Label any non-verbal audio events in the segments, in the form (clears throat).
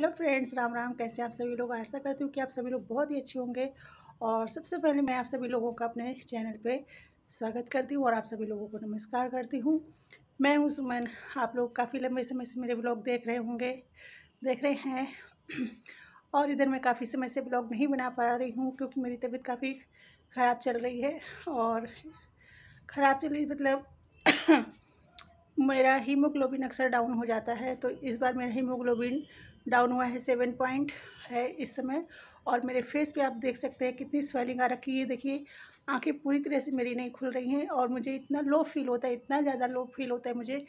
hello friends Ram Ram कैसे आप सभी लोग आशा करती हूँ कि आप सभी लोग बहुत ही अच्छे होंगे और सबसे पहले मैं आप सभी लोगों का अपने चैनल पे स्वागत करती हूँ और आप सभी लोगों को नमस्कार करती हूँ मैं हूँ सुमन आप लोग काफ़ी लंबे समय से मेरे ब्लॉग देख रहे होंगे देख रहे हैं और इधर मैं काफ़ी समय से ब्लॉग नहीं बना पा रही हूँ क्योंकि मेरी तबीयत काफ़ी ख़राब चल रही है और ख़राब चल रही मतलब मेरा हीमोग्लोबिन अक्सर डाउन हो जाता है तो इस बार मेरा हीमोग्लोबिन डाउन हुआ है सेवन पॉइंट है इस समय और मेरे फेस पे आप देख सकते हैं कितनी स्वेलिंग आ रखी है देखिए आंखें पूरी तरह से मेरी नहीं खुल रही हैं और मुझे इतना लो फील होता है इतना ज़्यादा लो फील होता है मुझे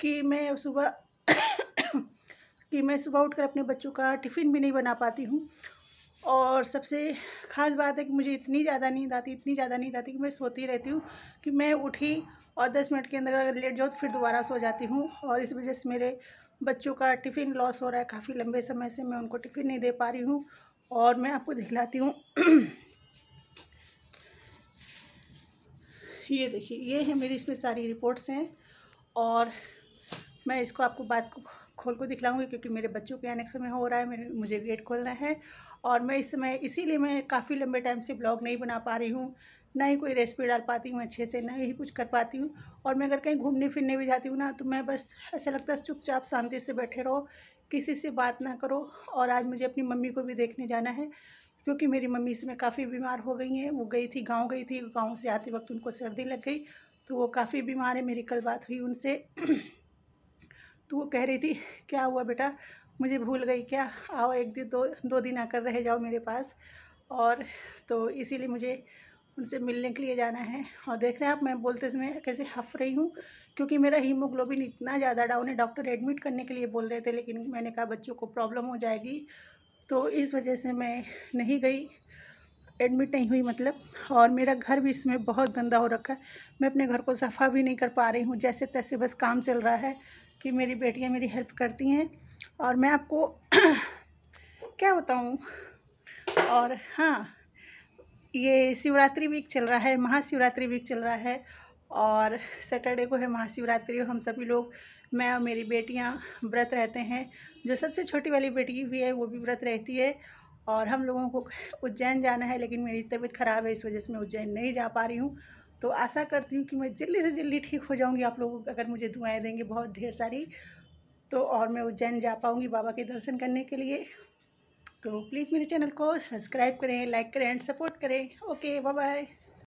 कि मैं सुबह (coughs) कि मैं सुबह उठकर अपने बच्चों का टिफ़िन भी नहीं बना पाती हूँ और सबसे ख़ास बात है कि मुझे इतनी ज़्यादा नींद आती इतनी ज़्यादा नींद आती कि मैं सोती रहती हूँ कि मैं उठी और दस मिनट के अंदर अगर लेट जाओ तो फिर दोबारा सो जाती हूँ और इस वजह से मेरे बच्चों का टिफ़िन लॉस हो रहा है काफ़ी लंबे समय से मैं उनको टिफ़िन नहीं दे पा रही हूँ और मैं आपको दिखलाती हूँ ये देखिए ये है मेरी इसमें सारी रिपोर्ट्स हैं और मैं इसको आपको बात को खोल को दिखलाऊंगी क्योंकि मेरे बच्चों के आने का समय हो रहा है मेरे मुझे गेट खोलना है और मैं इस समय इसीलिए मैं काफ़ी लंबे टाइम से ब्लॉग नहीं बना पा रही हूँ ना ही कोई रेसिपी डाल पाती हूँ अच्छे से ना ही कुछ कर पाती हूँ और मैं अगर कहीं घूमने फिरने भी जाती हूँ ना तो मैं बस ऐसा लगता है चुपचाप शांति से बैठे रहो किसी से बात ना करो और आज मुझे अपनी मम्मी को भी देखने जाना है क्योंकि मेरी मम्मी इसमें काफ़ी बीमार हो गई हैं वो गई थी गाँव गई थी गाँव से आते वक्त उनको सर्दी लग गई तो वो काफ़ी बीमार है मेरी कल बात हुई उनसे तो वो कह रही थी क्या हुआ बेटा मुझे भूल गई क्या आओ एक दिन दो दो दिन आकर रह जाओ मेरे पास और तो इसीलिए मुझे उनसे मिलने के लिए जाना है और देख रहे हैं आप मैं बोलते समय कैसे हफ रही हूँ क्योंकि मेरा हीमोग्लोबिन इतना ज़्यादा डाउन है डॉक्टर एडमिट करने के लिए बोल रहे थे लेकिन मैंने कहा बच्चों को प्रॉब्लम हो जाएगी तो इस वजह से मैं नहीं गई एडमिट नहीं हुई मतलब और मेरा घर भी इसमें बहुत गंदा हो रखा है मैं अपने घर को सफ़ा भी नहीं कर पा रही हूँ जैसे तैसे बस काम चल रहा है कि मेरी बेटियाँ मेरी हेल्प करती हैं और मैं आपको (clears throat) क्या बताऊँ और हाँ ये शिवरात्रि वीक चल रहा है महाशिवरात्रि वीक चल रहा है और सैटरडे को है महाशिवरात्रि और हम सभी लोग मैं और मेरी बेटियाँ व्रत रहते हैं जो सबसे छोटी वाली बेटी भी है वो भी व्रत रहती है और हम लोगों को उज्जैन जाना है लेकिन मेरी तबीयत ख़राब है इस वजह से मैं उज्जैन नहीं जा पा रही हूँ तो आशा करती हूँ कि मैं जल्दी से जल्दी ठीक हो जाऊँगी आप लोग अगर मुझे दुआएँ देंगे बहुत ढेर सारी तो और मैं उज्जैन जा पाऊँगी बाबा के दर्शन करने के लिए तो प्लीज़ मेरे चैनल को सब्सक्राइब करें लाइक करें एंड सपोर्ट करें ओके बाय बाय